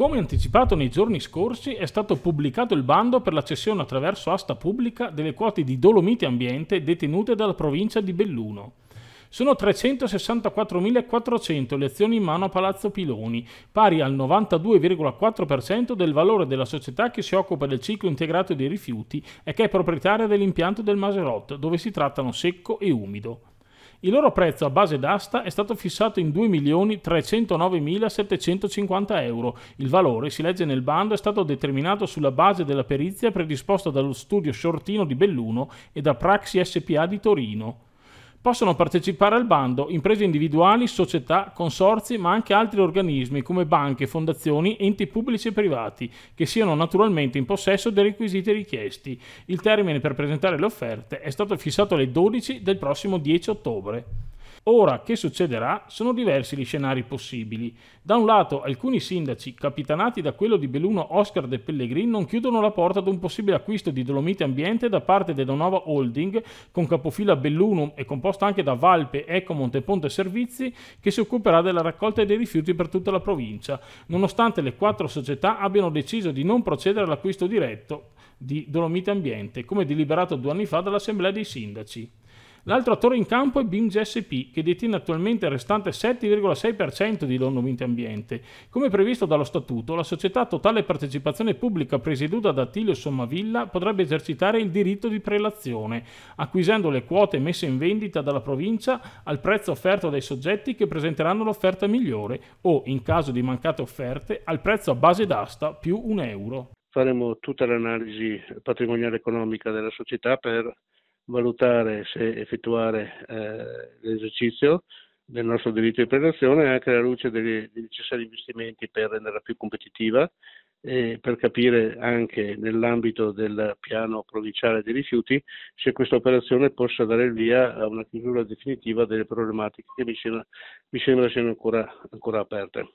Come anticipato nei giorni scorsi, è stato pubblicato il bando per la cessione attraverso asta pubblica delle quote di Dolomiti Ambiente detenute dalla provincia di Belluno. Sono 364.400 le azioni in mano a Palazzo Piloni, pari al 92,4% del valore della società che si occupa del ciclo integrato dei rifiuti e che è proprietaria dell'impianto del Maserot, dove si trattano secco e umido. Il loro prezzo a base d'asta è stato fissato in 2.309.750 euro. Il valore, si legge nel bando, è stato determinato sulla base della perizia predisposta dallo studio Shortino di Belluno e da Praxi SPA di Torino. Possono partecipare al bando imprese individuali, società, consorzi, ma anche altri organismi come banche, fondazioni, enti pubblici e privati, che siano naturalmente in possesso dei requisiti richiesti. Il termine per presentare le offerte è stato fissato alle 12 del prossimo 10 ottobre. Ora, che succederà? Sono diversi gli scenari possibili. Da un lato, alcuni sindaci, capitanati da quello di Belluno Oscar De Pellegrin, non chiudono la porta ad un possibile acquisto di Dolomite Ambiente da parte della nuova holding, con capofila Bellunum e composta anche da Valpe, Eco, Monteponte Servizi, che si occuperà della raccolta dei rifiuti per tutta la provincia, nonostante le quattro società abbiano deciso di non procedere all'acquisto diretto di Dolomite Ambiente, come deliberato due anni fa dall'Assemblea dei Sindaci. L'altro attore in campo è BIM GSP, che detiene attualmente il restante 7,6% di London Mint Ambiente. Come previsto dallo statuto, la società totale partecipazione pubblica presieduta da Attilio Sommavilla potrebbe esercitare il diritto di prelazione, acquisendo le quote messe in vendita dalla provincia al prezzo offerto dai soggetti che presenteranno l'offerta migliore o, in caso di mancate offerte, al prezzo a base d'asta più un euro. Faremo tutta l'analisi patrimoniale economica della società per valutare se effettuare eh, l'esercizio del nostro diritto di predazione anche alla luce dei, dei necessari investimenti per renderla più competitiva e per capire anche nell'ambito del piano provinciale dei rifiuti se questa operazione possa dare il via a una chiusura definitiva delle problematiche che mi, sembra, mi sembra siano ancora, ancora aperte.